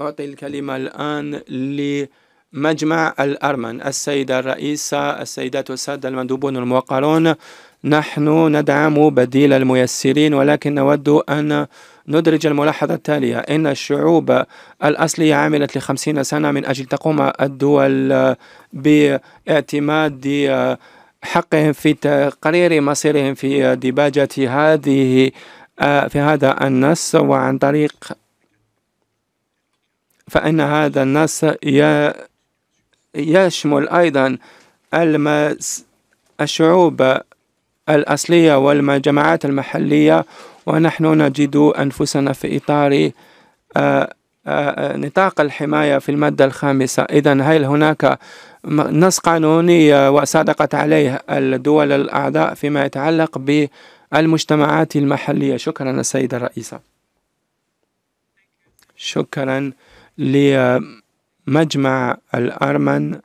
أعطي الكلمة الآن لمجمع الأرمن السيدة الرئيسة السيدات والسادة المندوبون الموقرون نحن ندعم بديل الميسرين ولكن نود أن ندرج الملاحظة التالية إن الشعوب الأصلية عملت لخمسين سنة من أجل تقوم الدول باعتماد حقهم في تقرير مصيرهم في ديباجة هذه في هذا النص وعن طريق فإن هذا النص يشمل أيضا الشعوب الأصلية والجماعات المحلية ونحن نجد أنفسنا في إطار نطاق الحماية في المادة الخامسة إذا هل هناك نص قانوني وصادقت عليه الدول الأعضاء فيما يتعلق بالمجتمعات المحلية شكرا السيدة الرئيسة شكرا لمجمع الأرمن